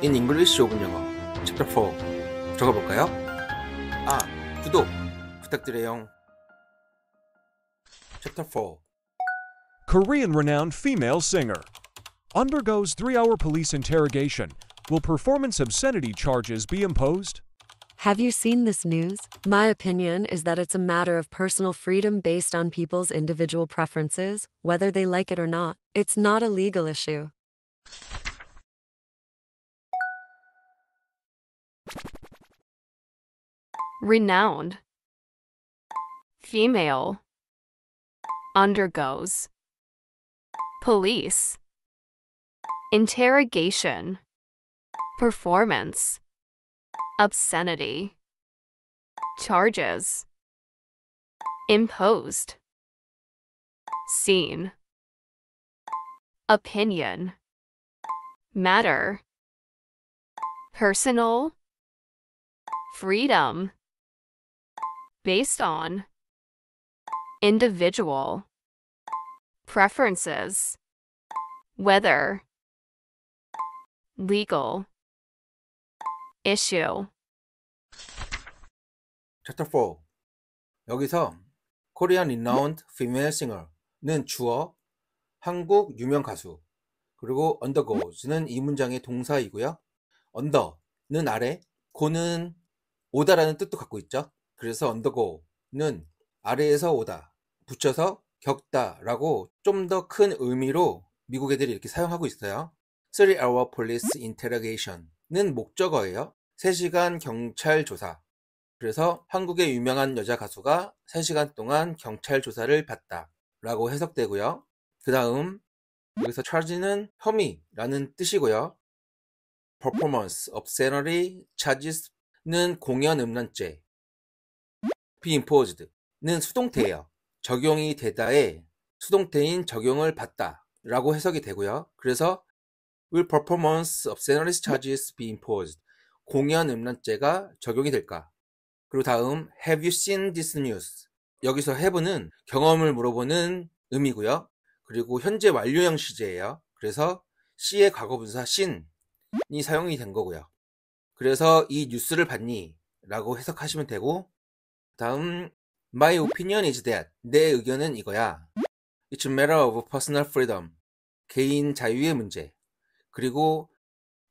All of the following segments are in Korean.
In English 오분 영어 Chapter 4 적어볼까요? 아, 구독 부탁드려요. Chapter 4 Korean renowned female singer undergoes 3-hour police interrogation. Will performance obscenity charges be imposed? Have you seen this news? My opinion is that it's a matter of personal freedom based on people's individual preferences, whether they like it or not. It's not a legal issue. renowned female undergoes police interrogation performance obscenity charges imposed scene opinion matter personal freedom based on individual preferences, w h e t h e r legal issue. Chapter 4 여기서 Korean renowned female singer는 주어 한국 유명 가수 그리고 undergoes는 이 문장의 동사이고요. under는 아래, go는 오다라는 뜻도 갖고 있죠. 그래서 언더고는 아래에서 오다, 붙여서 겪다 라고 좀 더 큰 의미로 미국 애들이 이렇게 사용하고 있어요. 3-hour police interrogation는 목적어예요. 3시간 경찰 조사. 그래서 한국의 유명한 여자 가수가 3시간 동안 경찰 조사를 받다 라고 해석되고요. 그 다음, 여기서 charge는 혐의라는 뜻이고요. performance, obscenity, charges는 공연 음란죄, be i m p o 는 수동태예요. 적용이 되다에 수동태인 적용을 받다 라고 해석이 되고요. 그래서 will performance of generous charges be imposed? 공연 음란죄가 적용이 될까? 그리고 다음 have you seen this news? 여기서 have는 경험을 물어보는 의미고요. 그리고 현재 완료형 시제예요. 그래서 c의 과거분사 seen이 사용이 된 거고요. 그래서 이 뉴스를 봤니? 라고 해석하시면 되고 다음 My opinion is that 내 의견은 이거야. It's a matter of personal freedom. 개인 자유의 문제. 그리고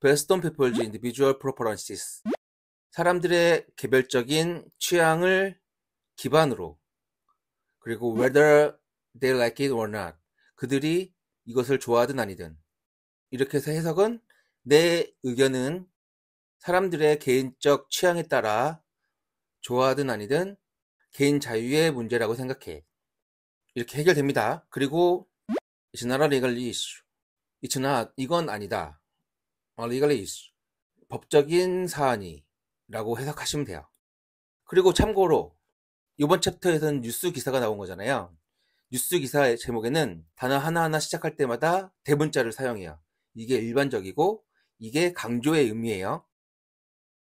Based on people's individual preferences. 사람들의 개별적인 취향을 기반으로. 그리고 whether they like it or not. 그들이 이것을 좋아하든 아니든. 이렇게 해서 해석은 내 의견은 사람들의 개인적 취향에 따라 좋아하든 아니든 개인 자유의 문제라고 생각해. 이렇게 해결됩니다. 그리고 It's not a legal issue. It's not, 이건 아니다. A legal issue. 법적인 사안이라고 해석하시면 돼요. 그리고 참고로 이번 챕터에서는 뉴스 기사가 나온 거잖아요. 뉴스 기사의 제목에는 단어 하나하나 시작할 때마다 대문자를 네 사용해요. 이게 일반적이고 이게 강조의 의미예요.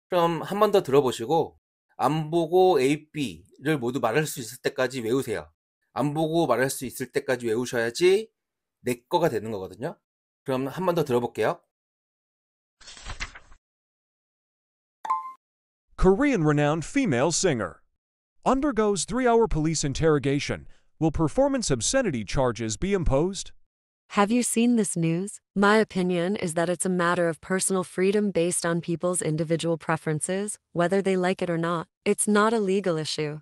그럼 한 번 더 들어보시고 안 보고 A, B를 모두 말할 수 있을 때까지 외우세요. 안 보고 말할 수 있을 때까지 외우셔야지 내 거가 되는 거거든요. 그럼 한 번 더 들어볼게요. Korean renowned female singer undergoes 3-hour police interrogation. Will performance obscenity charges be imposed? Have you seen this news? My opinion is that it's a matter of personal freedom based on people's individual preferences, whether they like it or not. It's not a legal issue.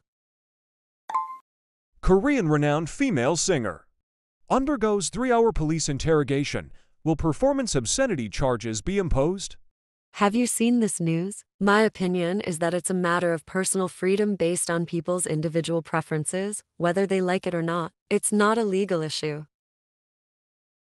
Korean renowned female singer undergoes three hour police interrogation. Will performance obscenity charges be imposed? Have you seen this news? My opinion is that it's a matter of personal freedom based on people's individual preferences, whether they like it or not. It's not a legal issue.